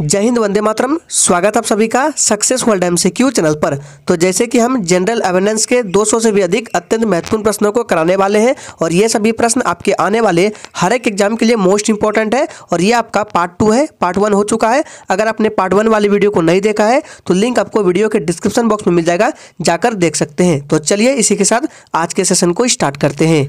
जय हिंद वंदे मातरम स्वागत आप सभी का सक्सेस वर्ल्ड एम चैनल पर तो जैसे कि हम जनरल अवेयरनेस के 200 से भी अधिक अत्यंत महत्वपूर्ण प्रश्नों को कराने वाले हैं और ये सभी प्रश्न आपके आने वाले हर एक एग्जाम के लिए मोस्ट इंपॉर्टेंट है और ये आपका पार्ट टू है पार्ट वन हो चुका है अगर आपने पार्ट वन वाली वीडियो को नहीं देखा है तो लिंक आपको वीडियो के डिस्क्रिप्शन बॉक्स में मिल जाएगा जाकर देख सकते हैं तो चलिए इसी के साथ आज के सेशन को स्टार्ट करते हैं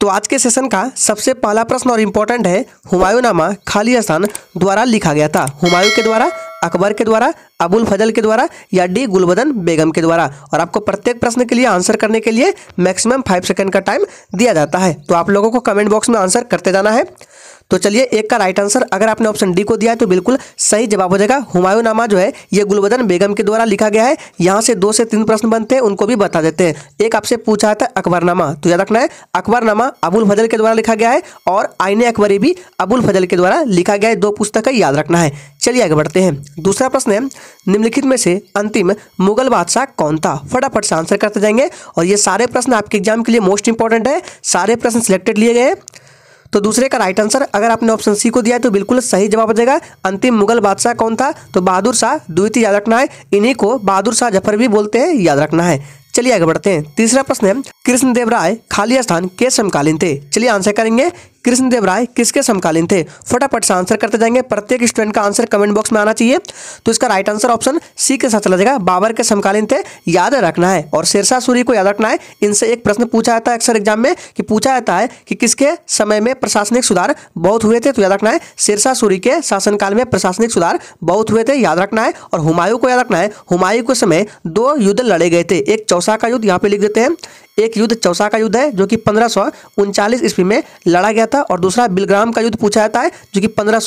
तो आज के सेशन का सबसे पहला प्रश्न और इम्पोर्टेंट है नामा खाली हसन द्वारा लिखा गया था हुमायूं के द्वारा अकबर के द्वारा अबुल फजल के द्वारा या डी गुलबदन बेगम के द्वारा और आपको प्रत्येक प्रश्न के लिए आंसर करने के लिए मैक्सिमम फाइव सेकेंड का टाइम दिया जाता है तो आप लोगों को कमेंट बॉक्स में आंसर करते जाना है तो चलिए एक का राइट आंसर अगर आपने ऑप्शन डी को दिया है तो बिल्कुल सही जवाब हो जाएगा हुमायूं नामा जो है ये गुलबदन बेगम के द्वारा लिखा गया है यहाँ से दो से तीन प्रश्न बनते हैं उनको भी बता देते हैं एक आपसे पूछा था अकबरनामा तो याद रखना है अकबरनामा अबुल फजल के द्वारा लिखा गया है और आईने अकबरी भी अबुल फजल के द्वारा लिखा गया है दो पुस्तक है याद रखना है चलिए आगे बढ़ते हैं दूसरा प्रश्न है निम्नलिखित में से अंतिम मुगल बादशाह कौन था फटाफट से आंसर करते जाएंगे और ये सारे प्रश्न आपके एग्जाम के लिए मोस्ट इंपॉर्टेंट है सारे प्रश्न सिलेक्टेड लिए गए तो दूसरे का राइट आंसर अगर आपने ऑप्शन सी को दिया तो बिल्कुल सही जवाब हो जाएगा अंतिम मुगल बादशाह कौन था तो बहादुर शाह द्वितीय याद रखना है इन्हीं को बहादुर शाह जफर भी बोलते हैं याद रखना है चलिए आगे बढ़ते हैं तीसरा प्रश्न है कृष्णदेव राय खाली स्थान के समकालीन थे चलिए आंसर करेंगे कृष्णदेव राय किसके समकालीन थे फटाफट से आंसर करते जाएंगे प्रत्येक स्टूडेंट का आंसर कमेंट बॉक्स में आना चाहिए तो इसका राइट आंसर ऑप्शन सी के साथ चला जाएगा बाबर के समकालीन थे याद रखना है और शेरशाह सूरी को याद रखना है इनसे एक प्रश्न पूछा जाता है अक्सर एग्जाम में कि पूछा जाता है कि किसके समय में प्रशासनिक सुधार बहुत हुए थे तो याद रखना है शेरशाह सूरी के शासनकाल में प्रशासनिक सुधार बहुत हुए थे याद रखना है और हुमायूं को याद रखना है हुमायूं के समय दो युद्ध लड़े गए थे एक चौसा का युद्ध यहाँ पे लिख देते हैं एक युद्ध चौसा का युद्ध है जो कि पंद्रह ईस्वी में लड़ा गया था और दूसरा बिलग्राम का युद्ध पूछा जाता है जो कि पंद्रह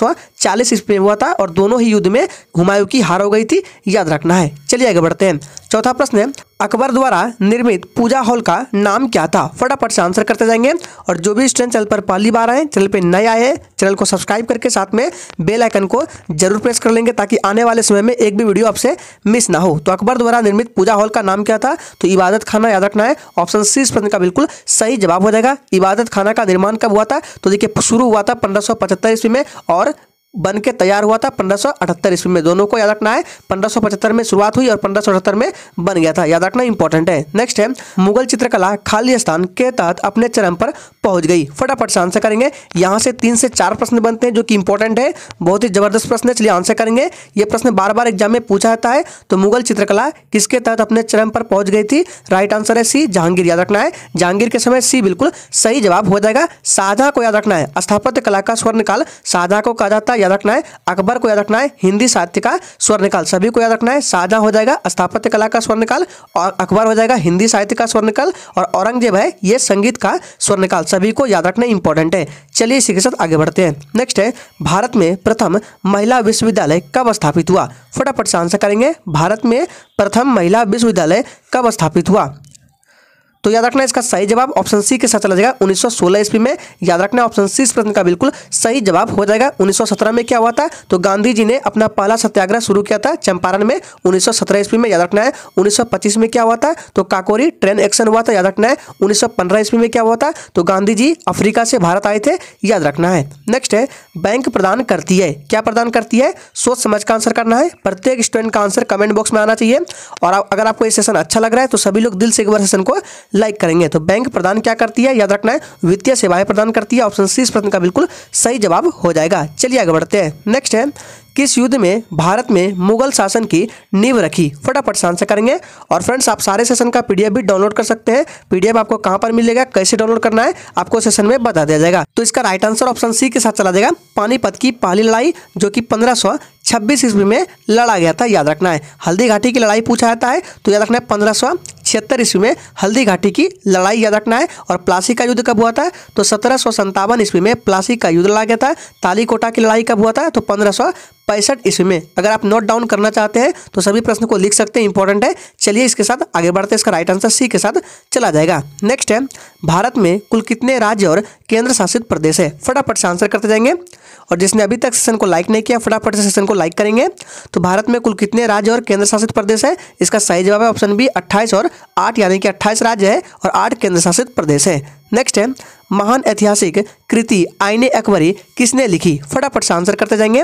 चालीस ईस्वी में हुआ था और दोनों ही युद्ध में हुमायूं की हार हो गई थी याद रखना है चलिए आगे बढ़ते हैं चौथा प्रश्न है अकबर द्वारा निर्मित पूजा हॉल का नाम क्या था फटाफट से आंसर करते जाएंगे और जो भी स्टूडेंट चैनल पर पहली बार आए चैनल पर नए आए चैनल को सब्सक्राइब करके साथ में बेल आइकन को जरूर प्रेस कर लेंगे ताकि आने वाले समय में एक भी वीडियो आपसे मिस ना हो तो अकबर द्वारा निर्मित पूजा हॉल का नाम क्या था तो इबादत खाना याद रखना है ऑप्शन सी इस प्रश्न का बिल्कुल सही जवाब हो जाएगा इबादत खाना का निर्माण कब हुआ था तो देखिए शुरू हुआ था पंद्रह ईस्वी में और बन के तैयार हुआ था पंद्रह ईस्वी में दोनों को याद रखना है पंद्रह में शुरुआत हुई और पंद्रह में बन गया था याद रखना इंपॉर्टेंट है नेक्स्ट है मुगल चित्रकला खाली स्थान के तहत अपने चरम पर पहुंच गई फटाफट से आंसर करेंगे यहां से तीन से चार प्रश्न बनते हैं जो कि इंपॉर्टेंट है बहुत ही जबरदस्त प्रश्न है चलिए आंसर करेंगे ये प्रश्न बार बार एग्जाम में पूछा जाता है तो मुगल चित्रकला किसके तहत अपने चरम पर पहुंच गई थी राइट आंसर है सी जहांगीर याद रखना है जहांगीर के समय सी बिल्कुल सही जवाब हो जाएगा साधा को याद रखना है स्थापत्य कला का स्वर्णकाल साधा को कहा जाता है याद रखना है अकबर को याद रखना है हिंदी साहित्य का स्वर्णकाल सभी को याद रखना है शाहजहा हो जाएगा स्थापत्य कला का स्वर्णकाल और अकबर हो जाएगा हिंदी साहित्य का स्वर्णकाल और औरंगजेब है ये संगीत का स्वर्णकाल सभी को याद रखना इंपॉर्टेंट है चलिए इसी के साथ आगे बढ़ते हैं नेक्स्ट है भारत में प्रथम महिला विश्वविद्यालय कब स्थापित हुआ फटाफट से आंसर करेंगे भारत में प्रथम महिला विश्वविद्यालय कब स्थापित हुआ तो याद रखना इसका सही जवाब ऑप्शन सी के साथ चला जाएगा 1916 ईस्वी में याद रखना ऑप्शन सी इस प्रश्न का बिल्कुल सही जवाब हो जाएगा 1917 में क्या हुआ था तो गांधी जी ने अपना पहला सत्याग्रह शुरू किया था चंपारण में 1917 ईस्वी में याद रखना है 1925 में क्या हुआ था तो काकोरी ट्रेन एक्शन हुआ था याद रखना है उन्नीस ईस्वी में क्या हुआ था तो गांधी जी अफ्रीका से भारत आए थे याद रखना है नेक्स्ट है बैंक प्रदान करती है क्या प्रदान करती है सोच समझ का आंसर करना है प्रत्येक स्टूडेंट का आंसर कमेंट बॉक्स में आना चाहिए और अगर आपको ये सेशन अच्छा लग रहा है तो सभी लोग दिल से एक बार सेशन को लाइक करेंगे तो बैंक प्रदान क्या करती है याद रखना है वित्तीय सेवाएं प्रदान करती है ऑप्शन सी इस प्रश्न का बिल्कुल सही जवाब हो जाएगा चलिए आगे बढ़ते हैं नेक्स्ट है किस युद्ध में भारत में मुगल शासन की नींव रखी फटाफट से आंसर करेंगे और फ्रेंड्स आप सारे सेशन का पीडीएफ भी डाउनलोड कर सकते हैं पीडीएफ आपको कहां पर मिलेगा कैसे डाउनलोड करना है आपको सेशन में बता दिया जाएगा तो इसका राइट आंसर ऑप्शन सी के साथ चला जाएगा पानीपत की पहली लड़ाई जो कि पंद्रह सौ छब्बीस ईस्वी में लड़ा गया था याद रखना है हल्दी घाटी की लड़ाई पूछा जाता है तो याद रखना है पंद्रह सौ छिहत्तर ईस्वी में हल्दी घाटी की लड़ाई याद रखना है और प्लासी का युद्ध कब हुआ था तो सत्रह ईस्वी में प्लासी का युद्ध लड़ा गया था तालीकोटा की लड़ाई कब हुआ था तो पंद्रह पैंसठ ईस्वी में अगर आप नोट डाउन करना चाहते हैं तो सभी प्रश्न को लिख सकते हैं इंपॉर्टेंट है चलिए इसके साथ आगे बढ़ते हैं इसका राइट आंसर सी के साथ चला जाएगा नेक्स्ट है भारत में कुल कितने राज्य और केंद्र शासित प्रदेश है फटाफट से आंसर करते जाएंगे और जिसने अभी तक सेशन को लाइक नहीं किया फटाफट से सेशन को लाइक करेंगे तो भारत में कुल कितने राज्य और केंद्र शासित प्रदेश है इसका सही जवाब है ऑप्शन बी अट्ठाईस और आठ यानी कि अट्ठाईस राज्य है और आठ केंद्र शासित प्रदेश है नेक्स्ट है महान ऐतिहासिक कृति आईने अकबरी किसने लिखी फटाफट से आंसर करते जाएंगे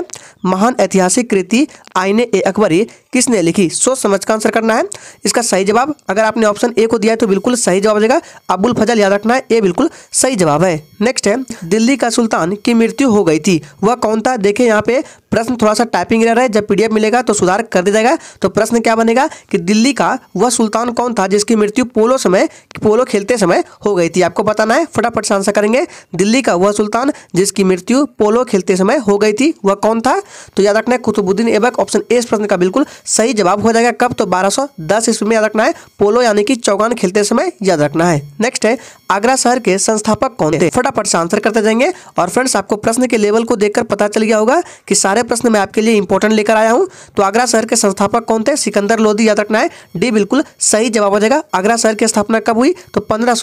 महान ऐतिहासिक कृति आईने ए अकबरी किसने लिखी सोच समझ का आंसर करना है इसका सही जवाब अगर आपने ऑप्शन ए को दिया है तो बिल्कुल सही जवाब देगा अबुल फजल याद रखना है ये बिल्कुल सही जवाब है नेक्स्ट है दिल्ली का सुल्तान की मृत्यु हो गई थी वह कौन था देखिए यहाँ पे प्रश्न थोड़ा सा टाइपिंग रह रहा है जब पीडीएफ मिलेगा तो सुधार कर दिया जाएगा तो प्रश्न क्या बनेगा कि दिल्ली का वह सुल्तान कौन था जिसकी मृत्यु पोलो समय पोलो खेलते समय हो गई थी आपको बताना है फटाफट से आंसर करेंगे दिल्ली का वह सुल्तान जिसकी मृत्यु पोलो खेलते समय हो गई थी वह कौन था तो याद रखना है कुतुबुद्दीन एबक ऑप्शन ए इस प्रश्न का बिल्कुल सही जवाब हो जाएगा कब तो 1210 ईस्वी में याद रखना है पोलो यानी कि चौगान खेलते समय याद रखना है नेक्स्ट है आगरा शहर के संस्थापक कौन थे फटाफट से आंसर करते जाएंगे और फ्रेंड्स आपको प्रश्न के लेवल को देखकर पता चल गया होगा कि सारे प्रश्न मैं आपके लिए इंपॉर्टेंट लेकर आया हूँ तो आगरा शहर के संस्थापक कौन थे सिकंदर लोधी याद रखना है डी बिल्कुल सही जवाब हो जाएगा आगरा शहर की स्थापना कब हुई तो पंद्रह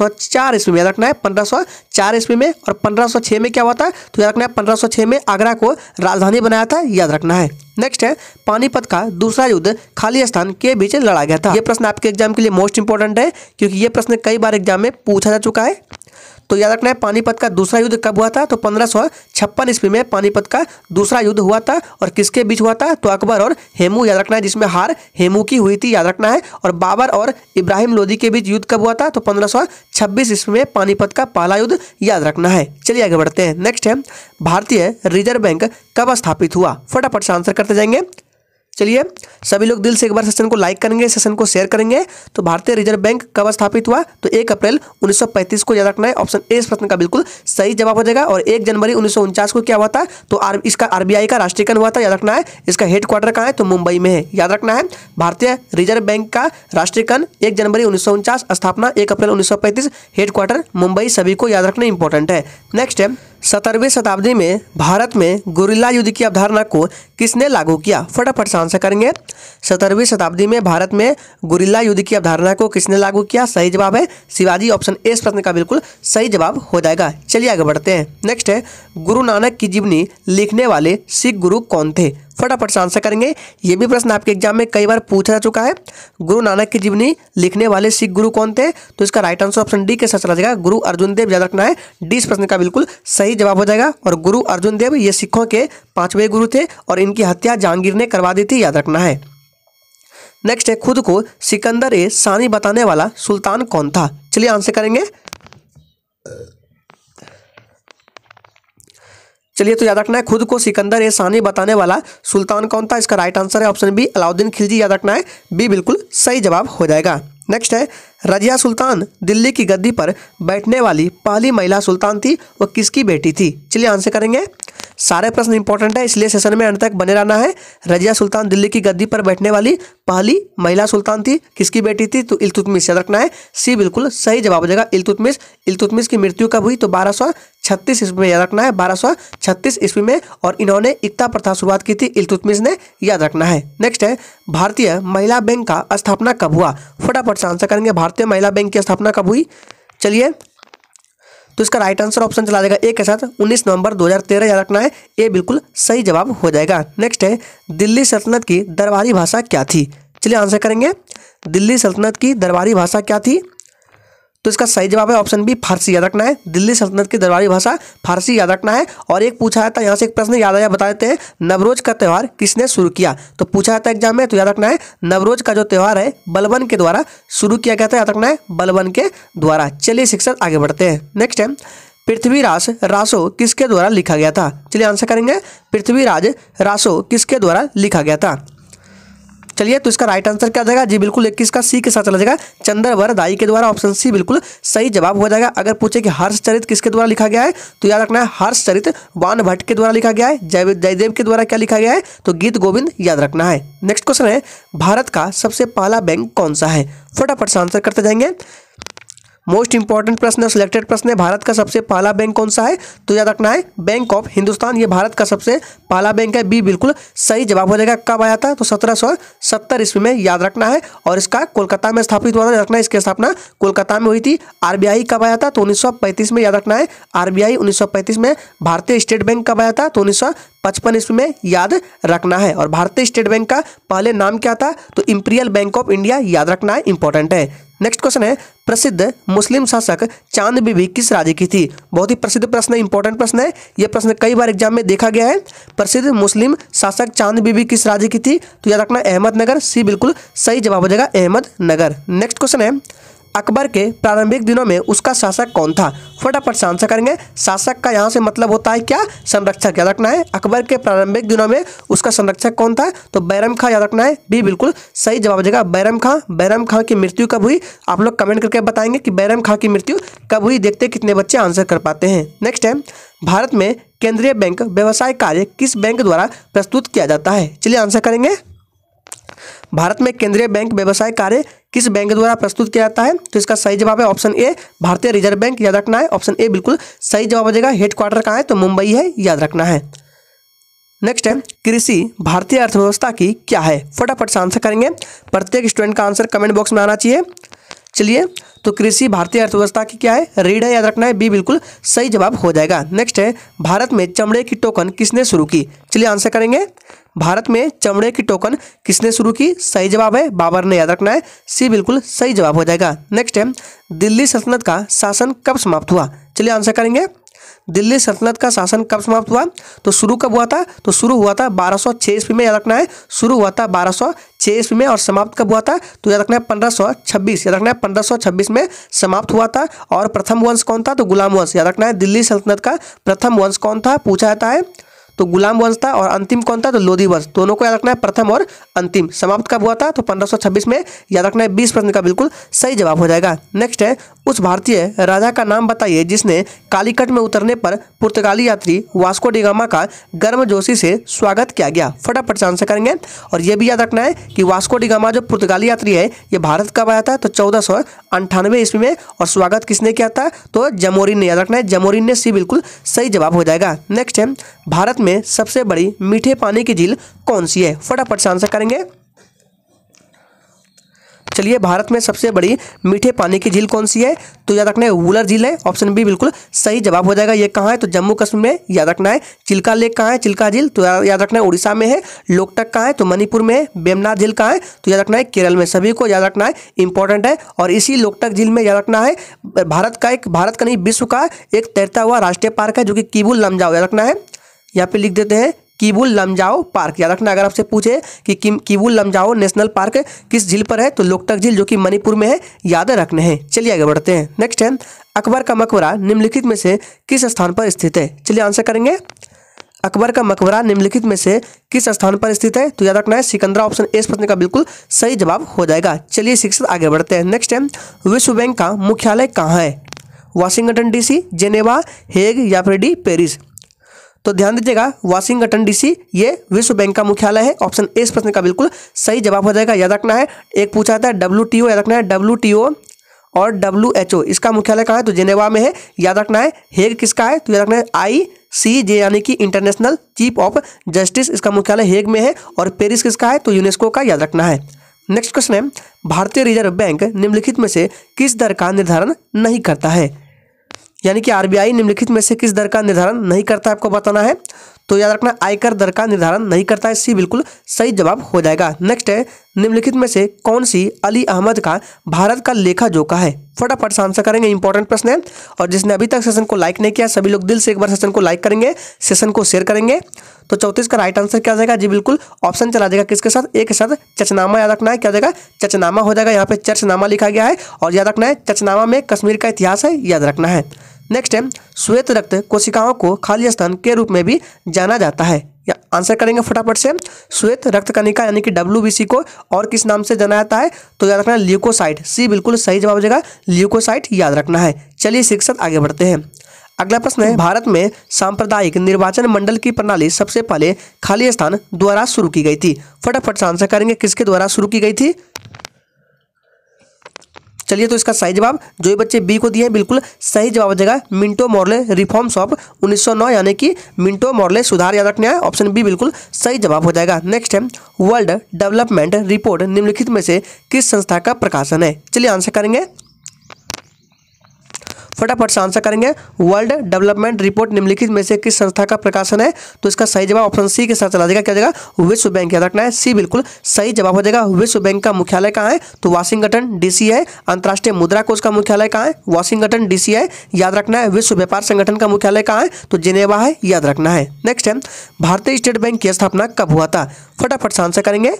ईस्वी में याद रखना है पंद्रह चार ईस्वी में और पंद्रह में क्या हुआ था तो याद रखना है पंद्रह में आगरा को राजधानी बनाया था याद रखना है नेक्स्ट है पानीपत का दूसरा युद्ध खाली स्थान के बीच लड़ा गया था यह प्रश्न आपके एग्जाम के लिए मोस्ट इंपॉर्टेंट है क्योंकि यह प्रश्न कई बार एग्जाम में पूछा जा चुका है तो याद रखना है पानीपत का दूसरा युद्ध कब हुआ था तो पंद्रह सौ छप्पन ईस्वी में पानीपत का दूसरा युद्ध हुआ था और किसके बीच हुआ था तो अकबर और हेमू याद रखना है जिसमें हार हेमू की हुई थी याद रखना है और बाबर और इब्राहिम लोधी के बीच युद्ध कब हुआ था तो पंद्रह सौ छब्बीस ईस्वी में पानीपत का पहला युद्ध याद रखना है चलिए आगे बढ़ते हैं नेक्स्ट है भारतीय रिजर्व बैंक कब स्थापित हुआ फटाफट से आंसर करते जाएंगे चलिए सभी लोग दिल से एक बार सेशन को लाइक करेंगे सेशन को शेयर करेंगे तो भारतीय रिजर्व बैंक कब स्थापित हुआ तो एक अप्रैल 1935 को याद रखना है ऑप्शन ए इस प्रश्न का बिल्कुल सही जवाब हो जाएगा और एक जनवरी उन्नीस को क्या हुआ था तो आर, इसका आरबीआई का राष्ट्रीयकरण हुआ था याद रखना है इसका हेडक्वार्टर कहाँ है तो मुंबई में है याद रखना है भारतीय रिजर्व बैंक का राष्ट्रीयकरण एक जनवरी उन्नीस स्थापना एक अप्रैल उन्नीस हेडक्वार्टर मुंबई सभी को याद रखना इंपॉर्टेंट है नेक्स्ट है सत्रहवीं शताब्दी में भारत में गुरिल्ला युद्ध की अवधारणा को किसने लागू किया फटाफट से आंसर करेंगे सत्रहवीं शताब्दी में भारत में गुरिल्ला युद्ध की अवधारणा को किसने लागू किया सही जवाब है शिवाजी ऑप्शन ए इस प्रश्न का बिल्कुल सही जवाब हो जाएगा चलिए आगे बढ़ते हैं नेक्स्ट है गुरु नानक की जीवनी लिखने वाले सिख गुरु कौन थे फटाफट से आंसर करेंगे ये भी प्रश्न आपके एग्जाम में कई बार पूछा जा चुका है गुरु नानक की जीवनी लिखने वाले सिख गुरु कौन थे तो इसका राइट आंसर ऑप्शन डी के साथ चला जाएगा गुरु अर्जुन देव याद रखना है डी इस प्रश्न का बिल्कुल सही जवाब हो जाएगा और गुरु अर्जुन देव ये सिखों के पांचवें गुरु थे और इनकी हत्या जहांगीर ने करवा दी थी याद रखना है नेक्स्ट है खुद को सिकंदर ए सानी बताने वाला सुल्तान कौन था चलिए आंसर करेंगे चलिए तो याद रखना है खुद को सिकंदर ए सानी बताने वाला सुल्तान कौन था इसका राइट आंसर है ऑप्शन बी अलाउद्दीन खिलजी याद रखना है बी बिल्कुल सही जवाब हो जाएगा नेक्स्ट है रजिया सुल्तान दिल्ली की गद्दी पर बैठने वाली पहली महिला सुल्तान थी वह किसकी बेटी थी चलिए आंसर करेंगे सारे प्रश्न इंपॉर्टेंट है इसलिए सेशन में अंत तक बने रहना है रजिया सुल्तान दिल्ली की गद्दी पर बैठने वाली पहली महिला सुल्तान थी किसकी बेटी थी तो इलतुतमिस याद रखना है सी बिल्कुल सही जवाब हो जाएगा इलतुतमिस इलतुतमिस की मृत्यु कब हुई तो बारह सौ छत्तीस ईस्वी में याद रखना है बारह सौ छत्तीस ईस्वी में और इन्होंने इकता प्रथा शुरुआत की थी इलतुतमिस ने याद रखना है नेक्स्ट है भारतीय महिला बैंक का स्थापना कब हुआ फटाफट से आंसर करेंगे भारतीय महिला बैंक की स्थापना कब हुई चलिए तो इसका राइट आंसर ऑप्शन चला जाएगा ए के साथ 19 नवंबर 2013 याद रखना है ए बिल्कुल सही जवाब हो जाएगा नेक्स्ट है दिल्ली सल्तनत की दरबारी भाषा क्या थी चलिए आंसर करेंगे दिल्ली सल्तनत की दरबारी भाषा क्या थी तो इसका सही जवाब है ऑप्शन बी फारसी याद रखना है दिल्ली सल्तनत की दरबारी भाषा फारसी याद रखना है और एक पूछा जाता है यहाँ से एक प्रश्न याद आया बता देते हैं नवरोज का त्यौहार किसने शुरू किया तो पूछा जाता है एग्जाम में तो याद रखना है नवरोज का जो त्यौहार है बलबन के द्वारा शुरू किया गया था याद रखना है बलबन के द्वारा चलिए शिक्षक आगे बढ़ते हैं नेक्स्ट है पृथ्वीराज रासो किसके द्वारा लिखा गया था चलिए आंसर करेंगे पृथ्वीराज रासो किसके द्वारा लिखा गया था चलिए तो इसका राइट आंसर क्या हो जाएगा जी बिल्कुल इक्कीस का सी के साथ चला जाएगा चंद्रभर दाई के द्वारा ऑप्शन सी बिल्कुल सही जवाब हो जाएगा अगर पूछे कि हर्षचरित किसके द्वारा लिखा गया है तो याद रखना है हर्षचरित वान भट्ट के द्वारा लिखा गया है जय जयदेव के द्वारा क्या लिखा गया है तो गीत गोविंद याद रखना है नेक्स्ट क्वेश्चन है भारत का सबसे पहला बैंक कौन सा है फटाफट से आंसर करते जाएंगे मोस्ट इंपॉर्टेंट प्रश्न है सिलेक्टेड प्रश्न है भारत का सबसे पहला बैंक कौन सा है तो याद रखना है बैंक ऑफ हिंदुस्तान ये भारत का सबसे पहला बैंक है बी बिल्कुल सही जवाब हो जाएगा कब आया था तो सत्रह सौ सत्तर ईस्वी में याद रखना है और इसका कोलकाता में स्थापित हुआ था रखना इसकी स्थापना कोलकाता में हुई थी आरबीआई कब आया था तो उन्नीस में याद रखना है आरबीआई उन्नीस में भारतीय स्टेट बैंक कब आया था तो उन्नीस पचपन ईस्वी में याद रखना है और भारतीय स्टेट बैंक का पहले नाम क्या था तो इंपीरियल बैंक ऑफ इंडिया याद रखना है इंपॉर्टेंट है नेक्स्ट क्वेश्चन है प्रसिद्ध मुस्लिम शासक चांद बीबी किस राज्य की थी बहुत ही प्रसिद्ध प्रश्न है इंपॉर्टेंट प्रश्न है यह प्रश्न कई बार एग्जाम में देखा गया है प्रसिद्ध मुस्लिम शासक चांद बीबी किस राज्य की थी तो याद रखना अहमदनगर सी बिल्कुल सही जवाब हो जाएगा अहमदनगर नेक्स्ट क्वेश्चन है अकबर के प्रारंभिक दिनों में उसका शासक कौन था फटाफट से आंसर करेंगे शासक का यहाँ से मतलब होता है क्या संरक्षक याद रखना है अकबर के प्रारंभिक दिनों में उसका संरक्षक कौन था तो बैरम खां याद रखना है भी बिल्कुल सही जवाब देगा बैरम खां बैरम खां की मृत्यु कब हुई आप लोग कमेंट करके बताएंगे कि बैरम खां की मृत्यु कब हुई देखते कितने बच्चे आंसर कर पाते हैं नेक्स्ट है भारत में केंद्रीय बैंक व्यवसाय कार्य किस बैंक द्वारा प्रस्तुत किया जाता है चलिए आंसर करेंगे भारत में केंद्रीय बैंक व्यवसाय कार्य किस बैंक द्वारा प्रस्तुत किया जाता है तो इसका सही जवाब है ऑप्शन ए भारतीय रिजर्व बैंक याद रखना है ऑप्शन ए बिल्कुल सही जवाब हो जाएगा हेडक्वार्टर कहाँ है तो मुंबई है याद रखना है नेक्स्ट है कृषि भारतीय अर्थव्यवस्था की क्या है फटाफट से आंसर करेंगे प्रत्येक स्टूडेंट का आंसर कमेंट बॉक्स में आना चाहिए चलिए तो कृषि भारतीय अर्थव्यवस्था की क्या है रीड है याद रखना है बी बिल्कुल सही जवाब हो जाएगा नेक्स्ट है भारत में चमड़े की टोकन किसने शुरू की चलिए आंसर करेंगे भारत में चमड़े की टोकन किसने शुरू की सही जवाब है बाबर ने याद रखना है सी बिल्कुल सही जवाब हो जाएगा नेक्स्ट है दिल्ली सल्तनत का शासन कब समाप्त हुआ चलिए आंसर करेंगे दिल्ली सल्तनत का शासन कब समाप्त हुआ तो शुरू कब हुआ था तो शुरू हुआ था बारह सौ छह ईस्वी में याद रखना है शुरू हुआ था बारह सौ छह ईस्वी में और समाप्त कब हुआ था तो याद रखना है पंद्रह सौ छब्बीस याद रखना है पंद्रह सौ छब्बीस में समाप्त हुआ था और प्रथम वंश कौन था तो गुलाम वंश याद रखना है दिल्ली सल्तनत का प्रथम वंश कौन था पूछा जाता है तो गुलाम वंश था और अंतिम कौन था तो लोधी वंश दोनों को याद रखना है प्रथम और अंतिम समाप्त कब हुआ था तो 1526 में याद रखना है बीस प्रश्न का बिल्कुल सही जवाब हो जाएगा नेक्स्ट है उस भारतीय राजा का नाम बताइए जिसने कालीकट में उतरने पर पुर्तगाली यात्री वास्को डिगामा का गर्म जोशी से स्वागत किया गया फटाफट से करेंगे और यह भी याद रखना है कि वास्को डिगामा जो पुर्तगाली यात्री है यह भारत कब आया था तो चौदह सौ अंठानवे ईस्वी में और स्वागत किसने किया था तो जमोरिन ने याद रखना है जमोरिन ने सी बिल्कुल सही जवाब हो जाएगा नेक्स्ट है भारत में में सबसे बड़ी मीठे पानी की झील कौन सी है फटाफट से आंसर करेंगे चलिए भारत में सबसे बड़ी मीठे पानी की झील कौन सी है तो याद रखना है वुलर झील है ऑप्शन बी बिल्कुल सही जवाब हो जाएगा ये कहाँ है तो जम्मू कश्मीर में याद रखना है चिल्का लेक कहाँ है चिल्का झील तो याद रखना है उड़ीसा में है लोकटक कहाँ है तो मणिपुर में है बेमनाथ झील कहाँ है तो याद रखना है केरल में सभी को याद रखना है इंपॉर्टेंट है और इसी लोकटक झील में याद रखना है भारत का एक भारत का नहीं विश्व का एक तैरता हुआ राष्ट्रीय पार्क है जो कि कीबुल लमजाओ याद रखना है यहाँ पे लिख देते हैं कीबुल लमजाओ पार्क याद रखना अगर आपसे पूछे कि किबुल लमजाओ नेशनल पार्क किस झील पर है तो लोकटक झील जो कि मणिपुर में है याद रखने हैं चलिए आगे बढ़ते हैं नेक्स्ट है अकबर का मकबरा निम्नलिखित में से किस स्थान पर स्थित है चलिए आंसर करेंगे अकबर का मकबरा निम्नलिखित में से किस स्थान पर स्थित है तो याद रखना है सिकंदरा ऑप्शन ए प्रश्न का बिल्कुल सही जवाब हो जाएगा चलिए शिक्षक आगे बढ़ते हैं नेक्स्ट है विश्व बैंक का मुख्यालय कहाँ है वाशिंगटन डीसी जेनेवा हेग या फिर डी पेरिस तो ध्यान दीजिएगा वाशिंगटन डीसी ये विश्व बैंक का मुख्यालय है ऑप्शन ए इस प्रश्न का बिल्कुल सही जवाब हो जाएगा याद रखना है एक पूछा जाता है डब्ल्यू याद रखना है डब्ल्यू और डब्ल्यू इसका मुख्यालय कहाँ है तो जेनेवा में है याद रखना है हेग किसका है तो याद रखना है आई सी जे यानी कि इंटरनेशनल चीफ ऑफ जस्टिस इसका मुख्यालय हेग में है और पेरिस किसका है तो यूनेस्को का याद रखना है नेक्स्ट क्वेश्चन है भारतीय रिजर्व बैंक निम्नलिखित में से किस दर का निर्धारण नहीं करता है यानी कि आरबीआई निम्नलिखित में से किस दर का निर्धारण नहीं करता है आपको बताना है तो याद रखना आयकर दर का निर्धारण नहीं करता है सी बिल्कुल सही जवाब हो जाएगा नेक्स्ट है निम्नलिखित में से कौन सी अली अहमद का भारत का लेखा जोखा है फटाफट से आंसर करेंगे इंपॉर्टेंट प्रश्न है और जिसने अभी तक सेशन को लाइक नहीं किया सभी लोग दिल से एक बार सेशन को लाइक करेंगे सेशन को शेयर करेंगे तो चौतीस का राइट आंसर क्या जाएगा जी बिल्कुल ऑप्शन चला जाएगा किसके साथ एक के साथ चचनामा याद रखना है क्या जाएगा चचनामा हो जाएगा यहाँ पे चर्चनामा लिखा गया है और याद रखना है चचनामा में कश्मीर का इतिहास है याद रखना है नेक्स्ट है श्वेत रक्त कोशिकाओं को खाली स्थान के रूप में भी जाना जाता है या आंसर करेंगे फटाफट से श्वेत रक्त कणिका यानी कि डब्ल्यू को और किस नाम से जाना जाता है तो याद रखना है ल्यूकोसाइट सी बिल्कुल सही जवाब हो जाएगा ल्यूकोसाइट याद रखना है चलिए शिक्षक आगे बढ़ते हैं अगला प्रश्न है भारत में सांप्रदायिक निर्वाचन मंडल की प्रणाली सबसे पहले खाली स्थान द्वारा शुरू की गई थी फटाफट से आंसर करेंगे किसके द्वारा शुरू की गई थी चलिए तो इसका सही जवाब जो बच्चे बी को दिए हैं बिल्कुल सही जवाब हो जाएगा मिंटो मॉरले रिफॉर्म्स ऑफ 1909 यानी कि मिंटो मॉरले सुधार याद रखने आए ऑप्शन बी बिल्कुल सही जवाब हो जाएगा नेक्स्ट है वर्ल्ड डेवलपमेंट रिपोर्ट निम्नलिखित में से किस संस्था का प्रकाशन है चलिए आंसर करेंगे फटाफट से आंसर करेंगे वर्ल्ड डेवलपमेंट रिपोर्ट निम्नलिखित में से किस संस्था का प्रकाशन है तो इसका सही जवाब ऑप्शन सी के साथ चला जाएगा क्या जाएगा विश्व बैंक याद रखना है सी बिल्कुल सही जवाब हो जाएगा विश्व बैंक का मुख्यालय कहाँ है तो वाशिंगटन डीसी है अंतर्राष्ट्रीय मुद्रा कोष का मुख्यालय कहाँ है वाशिंगटन डीसी है याद रखना है विश्व व्यापार संगठन का मुख्यालय कहाँ है तो जिनेवा है याद रखना है नेक्स्ट है भारतीय स्टेट बैंक की स्थापना कब हुआ था फटाफट से आंसर करेंगे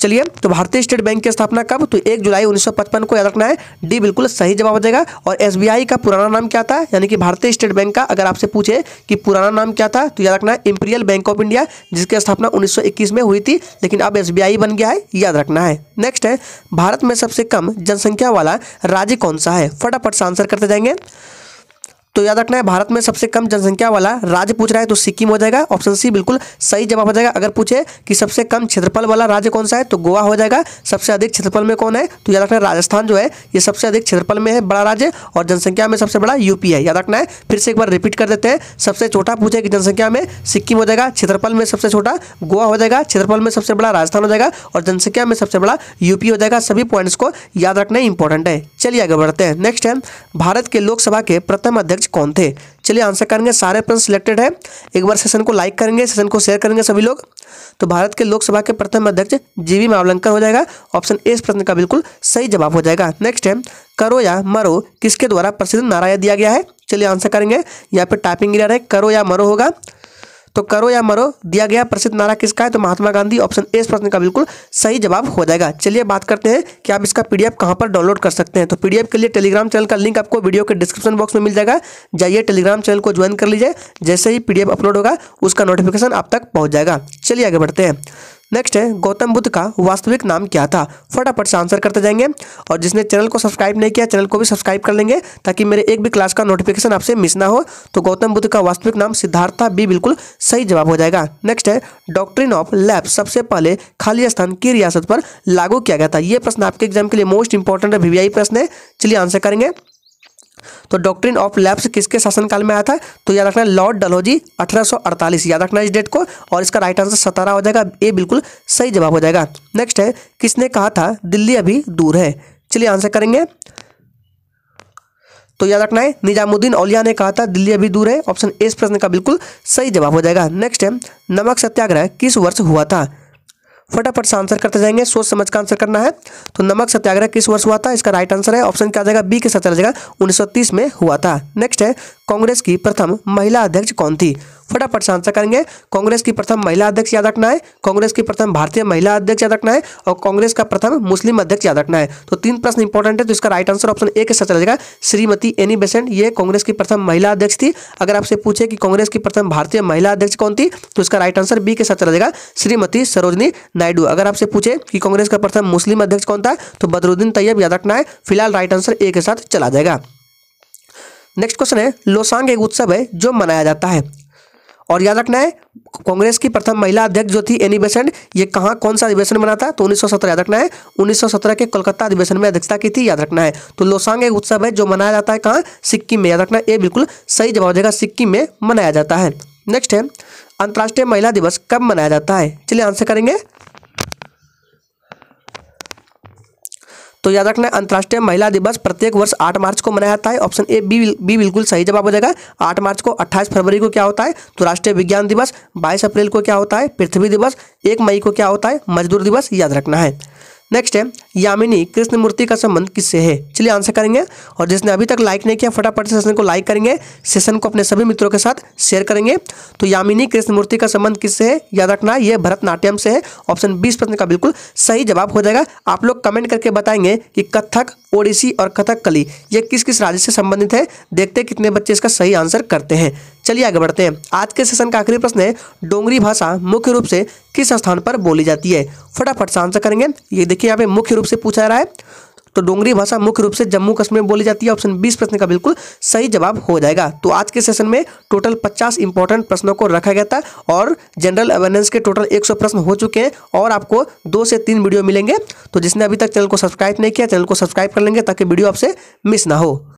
चलिए तो भारतीय स्टेट बैंक की स्थापना कब तो एक जुलाई उन्नीस को याद रखना है डी बिल्कुल सही जवाब हो जाएगा और एस का पुराना नाम क्या था यानी कि भारतीय स्टेट बैंक का अगर आपसे पूछे कि पुराना नाम क्या था तो याद रखना है इंपीरियल बैंक ऑफ इंडिया जिसकी स्थापना उन्नीस में हुई थी लेकिन अब एस बन गया है याद रखना है नेक्स्ट है भारत में सबसे कम जनसंख्या वाला राज्य कौन सा है फटाफट से आंसर करते जाएंगे तो याद रखना है भारत में सबसे कम जनसंख्या वाला राज्य पूछ रहा है तो सिक्किम हो जाएगा ऑप्शन सी बिल्कुल सही जवाब हो जाएगा अगर पूछे कि सबसे कम क्षेत्रफल वाला राज्य कौन सा है तो गोवा हो जाएगा सबसे अधिक क्षेत्रफल में कौन है तो याद रखना राजस्थान जो है ये सबसे अधिक क्षेत्रफल में है बड़ा राज्य और जनसंख्या में सबसे बड़ा यूपी है याद रखना है फिर से एक बार रिपीट कर देते हैं सबसे छोटा पूछे कि जनसंख्या में सिक्किम हो जाएगा क्षेत्रफल में सबसे छोटा गोवा हो जाएगा क्षेत्रफल में सबसे बड़ा राजस्थान हो जाएगा और जनसंख्या में सबसे बड़ा यूपी हो जाएगा सभी पॉइंट्स को याद रखना इंपॉर्टेंट है चलिए आगे बढ़ते हैं नेक्स्ट है भारत के लोकसभा के प्रथम अध्यक्ष कौन थे चलिए आंसर करेंगे सारे प्रश्न सिलेक्टेड है एक बार सेशन को लाइक करेंगे सेशन को शेयर करेंगे सभी लोग तो भारत के लोकसभा के प्रथम अध्यक्ष जी वी मावलंकर हो जाएगा ऑप्शन ए इस प्रश्न का बिल्कुल सही जवाब हो जाएगा नेक्स्ट है करो या मरो किसके द्वारा प्रसिद्ध नारा दिया गया है चलिए आंसर करेंगे यहाँ पे टाइपिंग एरियर है करो या मरो होगा तो करो या मरो दिया गया प्रसिद्ध नारा किसका है तो महात्मा गांधी ऑप्शन ए इस प्रश्न का बिल्कुल सही जवाब हो जाएगा चलिए बात करते हैं कि आप इसका पीडीएफ कहां पर डाउनलोड कर सकते हैं तो पीडीएफ के लिए टेलीग्राम चैनल का लिंक आपको वीडियो के डिस्क्रिप्शन बॉक्स में मिल जाएगा जाइए टेलीग्राम चैनल को ज्वाइन कर लीजिए जैसे ही पीडीएफ अपलोड होगा उसका नोटिफिकेशन आप तक पहुंच जाएगा चलिए आगे बढ़ते हैं नेक्स्ट है गौतम बुद्ध का वास्तविक नाम क्या था फटाफट से आंसर करते जाएंगे और जिसने चैनल को सब्सक्राइब नहीं किया चैनल को भी सब्सक्राइब कर लेंगे ताकि मेरे एक भी क्लास का नोटिफिकेशन आपसे मिस ना हो तो गौतम बुद्ध का वास्तविक नाम सिद्धार्थ भी बिल्कुल सही जवाब हो जाएगा नेक्स्ट है डॉक्ट्रिन ऑफ लैब सबसे पहले खाली स्थान की रियासत पर लागू किया गया था ये प्रश्न आपके एग्जाम के लिए मोस्ट इंपॉर्टेंट है वीवीआई प्रश्न है चलिए आंसर करेंगे तो डॉक्ट्रिन ऑफ लैप्स किसके शासनकाल में आया था तो याद रखना लॉर्ड डलहौजी 1848 याद रखना इस डेट को और इसका राइट आंसर सतारा हो जाएगा ये बिल्कुल सही जवाब हो जाएगा नेक्स्ट है किसने कहा था दिल्ली अभी दूर है चलिए आंसर करेंगे तो याद रखना है निजामुद्दीन औलिया ने कहा था दिल्ली अभी दूर है ऑप्शन ए इस प्रश्न का बिल्कुल सही जवाब हो जाएगा नेक्स्ट है नमक सत्याग्रह किस वर्ष हुआ था फटाफट से आंसर करते जाएंगे सोच समझ का आंसर करना है तो नमक सत्याग्रह किस वर्ष हुआ था इसका राइट आंसर है ऑप्शन क्या जाएगा बी के साथ चला जाएगा उन्नीस में हुआ था नेक्स्ट है कांग्रेस की प्रथम महिला अध्यक्ष कौन थी फटाफट से आंसर करेंगे कांग्रेस की प्रथम महिला अध्यक्ष याद रखना है कांग्रेस की प्रथम भारतीय महिला अध्यक्ष याद रखना है और कांग्रेस का प्रथम मुस्लिम अध्यक्ष याद रखना है तो तीन प्रश्न इंपॉर्टेंट है तो इसका राइट आंसर ऑप्शन ए के साथ चलेगा श्रीमती एनी बेसेंट ये कांग्रेस की प्रथम महिला अध्यक्ष थी अगर आपसे पूछे कि कांग्रेस की प्रथम भारतीय महिला अध्यक्ष कौन थी तो इसका राइट आंसर बी के साथ चला जाएगा श्रीमती सरोजनी नायडू अगर आपसे पूछे कि कांग्रेस का प्रथम मुस्लिम अध्यक्ष कौन था तो बदरुद्दीन तैयब याद रखना है फिलहाल राइट आंसर ए के साथ चला जाएगा नेक्स्ट क्वेश्चन है लोसांग एक उत्सव है जो मनाया जाता है और याद रखना है कांग्रेस की प्रथम महिला अध्यक्ष जो थी एनी बेसेंट ये कहाँ कौन सा अधिवेशन बना था तो 1917 याद रखना है 1917 के कोलकाता अधिवेशन में अध्यक्षता की थी याद रखना है तो लोसांग एक उत्सव है जो मनाया जाता है कहाँ सिक्किम में याद रखना ये बिल्कुल सही जवाब देगा सिक्किम में मनाया जाता है नेक्स्ट है अंतर्राष्ट्रीय महिला दिवस कब मनाया जाता है चलिए आंसर करेंगे तो याद रखना अंतर्राष्ट्रीय महिला दिवस प्रत्येक वर्ष आठ मार्च को मनाया जाता है ऑप्शन ए बी बी बिल्कुल सही जवाब हो जाएगा आठ मार्च को अट्ठाईस फरवरी को क्या होता है तो राष्ट्रीय विज्ञान दिवस बाईस अप्रैल को क्या होता है पृथ्वी दिवस एक मई को क्या होता है मजदूर दिवस याद रखना है नेक्स्ट है यामिनी कृष्णमूर्ति का संबंध किससे है चलिए आंसर करेंगे और जिसने अभी तक लाइक नहीं किया फटाफट सेशन को लाइक करेंगे सेशन को अपने सभी मित्रों के साथ शेयर करेंगे तो यामिनी कृष्णमूर्ति का संबंध किससे है याद रखना यह भरतनाट्यम से है ऑप्शन बीस प्रश्न का बिल्कुल सही जवाब हो जाएगा आप लोग कमेंट करके बताएंगे कि कथक ओडिसी और कथक कली ये किस किस राज्य से संबंधित है देखते कितने बच्चे इसका सही आंसर करते हैं चलिए आगे बढ़ते हैं आज के सेशन का आखिरी प्रश्न है डोंगरी भाषा मुख्य रूप से किस स्थान पर बोली जाती है फटाफट से आंसर करेंगे ये देखिए यहाँ पे मुख्य रूप से पूछा जा रहा है तो डोंगरी भाषा मुख्य रूप से जम्मू कश्मीर में बोली जाती है ऑप्शन बीस प्रश्न का बिल्कुल सही जवाब हो जाएगा तो आज के सेशन में टोटल पचास इंपॉर्टेंट प्रश्नों को रखा गया था और जनरल अवेयरनेस के टोटल एक प्रश्न हो चुके हैं और आपको दो से तीन वीडियो मिलेंगे तो जिसने अभी तक चैनल को सब्सक्राइब नहीं किया चैनल को सब्सक्राइब कर लेंगे ताकि वीडियो आपसे मिस ना हो